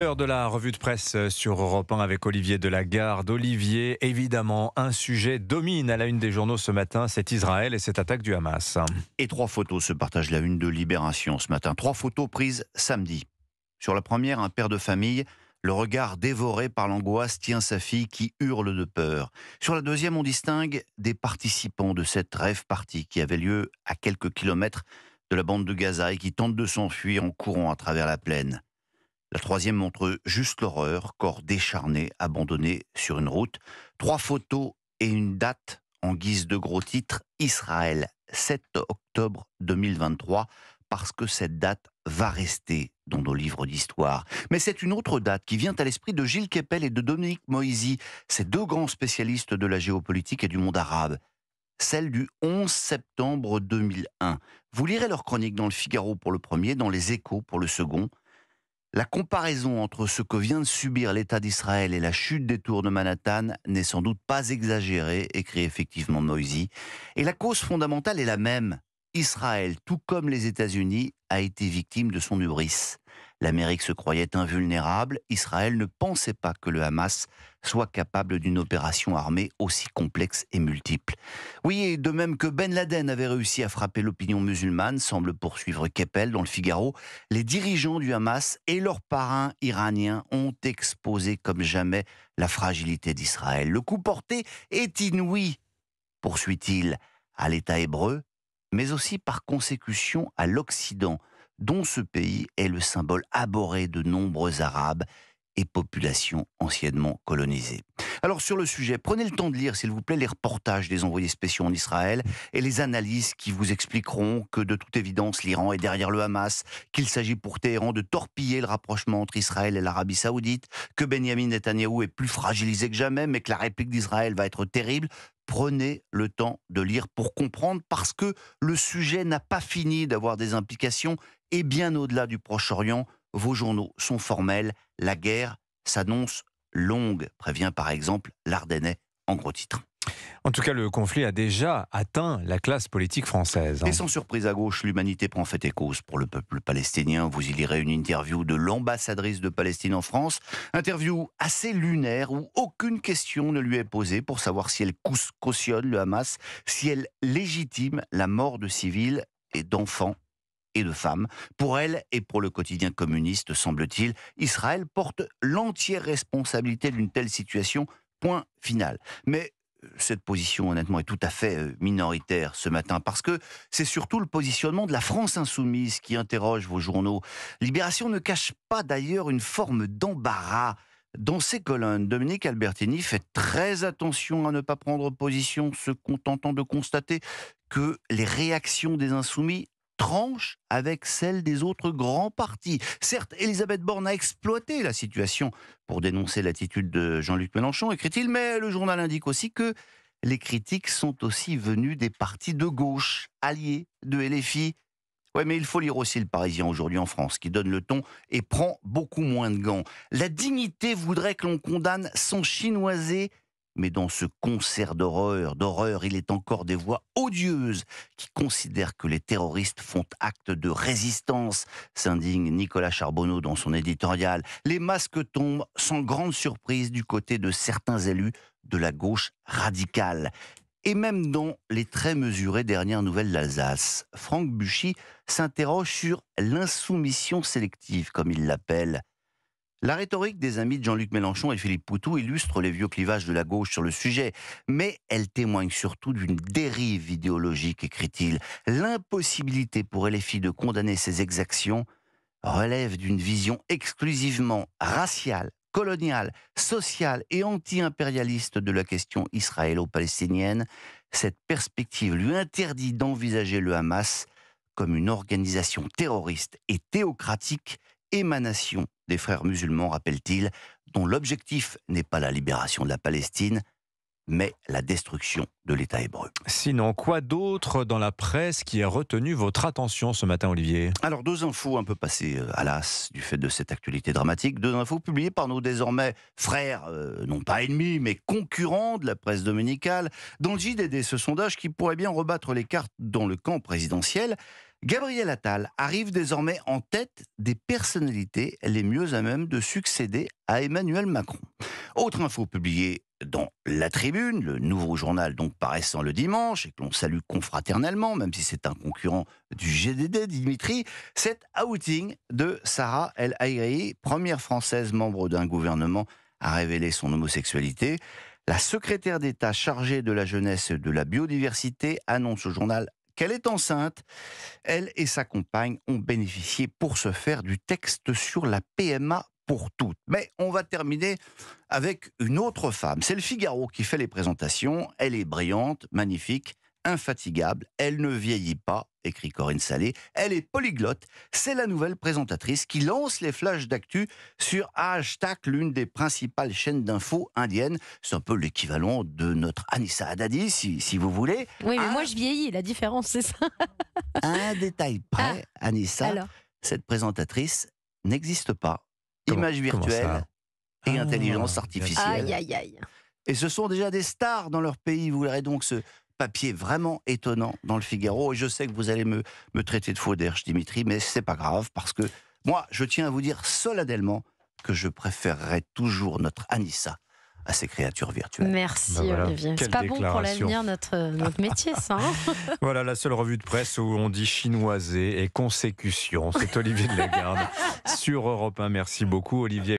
Heure de la revue de presse euh, sur Europe 1 avec Olivier Delagarde. Olivier, évidemment, un sujet domine à la une des journaux ce matin, c'est Israël et cette attaque du Hamas. Et trois photos se partagent la une de Libération ce matin. Trois photos prises samedi. Sur la première, un père de famille, le regard dévoré par l'angoisse, tient sa fille qui hurle de peur. Sur la deuxième, on distingue des participants de cette rêve partie qui avait lieu à quelques kilomètres de la bande de Gaza et qui tente de s'enfuir en courant à travers la plaine. La troisième montre juste l'horreur, corps décharné, abandonné sur une route. Trois photos et une date en guise de gros titre, Israël, 7 octobre 2023, parce que cette date va rester dans nos livres d'histoire. Mais c'est une autre date qui vient à l'esprit de Gilles Keppel et de Dominique Moisy, ces deux grands spécialistes de la géopolitique et du monde arabe. Celle du 11 septembre 2001. Vous lirez leur chronique dans le Figaro pour le premier, dans les échos pour le second. La comparaison entre ce que vient de subir l'État d'Israël et la chute des tours de Manhattan n'est sans doute pas exagérée, écrit effectivement Moisy. Et la cause fondamentale est la même. Israël, tout comme les États-Unis, a été victime de son hubris. L'Amérique se croyait invulnérable, Israël ne pensait pas que le Hamas soit capable d'une opération armée aussi complexe et multiple. Oui, et de même que Ben Laden avait réussi à frapper l'opinion musulmane, semble poursuivre Keppel dans le Figaro, les dirigeants du Hamas et leurs parrains iraniens ont exposé comme jamais la fragilité d'Israël. Le coup porté est inouï, poursuit-il, à l'État hébreu, mais aussi par consécution à l'Occident dont ce pays est le symbole abhorré de nombreux Arabes et populations anciennement colonisées. Alors sur le sujet, prenez le temps de lire, s'il vous plaît, les reportages des envoyés spéciaux en Israël et les analyses qui vous expliqueront que de toute évidence l'Iran est derrière le Hamas, qu'il s'agit pour Téhéran de torpiller le rapprochement entre Israël et l'Arabie saoudite, que Benjamin Netanyahu est plus fragilisé que jamais, mais que la réplique d'Israël va être terrible. Prenez le temps de lire pour comprendre parce que le sujet n'a pas fini d'avoir des implications et bien au-delà du Proche-Orient, vos journaux sont formels, la guerre s'annonce longue, prévient par exemple l'Ardennais en gros titre. En tout cas, le conflit a déjà atteint la classe politique française. Hein. Et sans surprise à gauche, l'humanité prend fait et cause pour le peuple palestinien. Vous y lirez une interview de l'ambassadrice de Palestine en France. Interview assez lunaire où aucune question ne lui est posée pour savoir si elle cautionne le Hamas, si elle légitime la mort de civils et d'enfants de femmes. Pour elle et pour le quotidien communiste, semble-t-il, Israël porte l'entière responsabilité d'une telle situation. Point final. Mais euh, cette position, honnêtement, est tout à fait euh, minoritaire ce matin, parce que c'est surtout le positionnement de la France insoumise qui interroge vos journaux. Libération ne cache pas d'ailleurs une forme d'embarras. Dans ses colonnes, Dominique Albertini fait très attention à ne pas prendre position, se contentant de constater que les réactions des insoumis tranche avec celle des autres grands partis. Certes, Elisabeth Borne a exploité la situation pour dénoncer l'attitude de Jean-Luc Mélenchon, écrit-il, mais le journal indique aussi que les critiques sont aussi venues des partis de gauche, alliés de LFI. Oui, mais il faut lire aussi le Parisien aujourd'hui en France, qui donne le ton et prend beaucoup moins de gants. La dignité voudrait que l'on condamne son chinoisé mais dans ce concert d'horreur, d'horreur, il est encore des voix odieuses qui considèrent que les terroristes font acte de résistance, s'indigne Nicolas Charbonneau dans son éditorial. Les masques tombent sans grande surprise du côté de certains élus de la gauche radicale et même dans les très mesurées dernières nouvelles d'Alsace. Franck Buchy s'interroge sur l'insoumission sélective, comme il l'appelle. La rhétorique des amis de Jean-Luc Mélenchon et Philippe Poutou illustre les vieux clivages de la gauche sur le sujet, mais elle témoigne surtout d'une dérive idéologique, écrit-il. L'impossibilité pour LFI de condamner ces exactions relève d'une vision exclusivement raciale, coloniale, sociale et anti-impérialiste de la question israélo-palestinienne. Cette perspective lui interdit d'envisager le Hamas comme une organisation terroriste et théocratique émanation des frères musulmans, rappelle-t-il, dont l'objectif n'est pas la libération de la Palestine, mais la destruction de l'État hébreu. Sinon, quoi d'autre dans la presse qui a retenu votre attention ce matin, Olivier Alors, deux infos un peu passées à euh, du fait de cette actualité dramatique. Deux infos publiées par nos désormais frères, euh, non pas ennemis, mais concurrents de la presse dominicale, dans le JDD, ce sondage qui pourrait bien rebattre les cartes dans le camp présidentiel. Gabriel Attal arrive désormais en tête des personnalités les mieux à même de succéder à Emmanuel Macron. Autre info publiée dans La Tribune, le nouveau journal donc paraissant le dimanche et que l'on salue confraternellement, même si c'est un concurrent du GDD, Dimitri, cet outing de Sarah El Haïri, première française membre d'un gouvernement à révéler son homosexualité. La secrétaire d'État chargée de la jeunesse et de la biodiversité annonce au journal qu'elle est enceinte. Elle et sa compagne ont bénéficié pour ce faire du texte sur la PMA pour toutes. Mais on va terminer avec une autre femme. C'est le Figaro qui fait les présentations. Elle est brillante, magnifique, infatigable. Elle ne vieillit pas, écrit Corinne Salé. Elle est polyglotte. C'est la nouvelle présentatrice qui lance les flashs d'actu sur hashtag, l'une des principales chaînes d'infos indiennes. C'est un peu l'équivalent de notre Anissa Adadi, si, vous voulez. Oui, mais moi je vieillis, la différence, c'est ça. un détail près, ah, Anissa, cette présentatrice n'existe pas Images virtuelles et ah, intelligence artificielle. Aïe, aïe, aïe. Et ce sont déjà des stars dans leur pays. Vous verrez donc ce papier vraiment étonnant dans le Figaro. Et je sais que vous allez me, traiter de faux d'Erche, Dimitri, mais c'est pas grave parce que moi, je tiens à vous dire solennellement que je préférerais toujours notre Anissa à ces créatures virtuelles. Merci bah Olivier. C'est pas bon pour l'avenir notre, notre métier, ça. Hein. voilà la seule revue de presse où on dit chinoisé et consécution. C'est Olivier de Lagarde sur Europe 1. Merci beaucoup Olivier.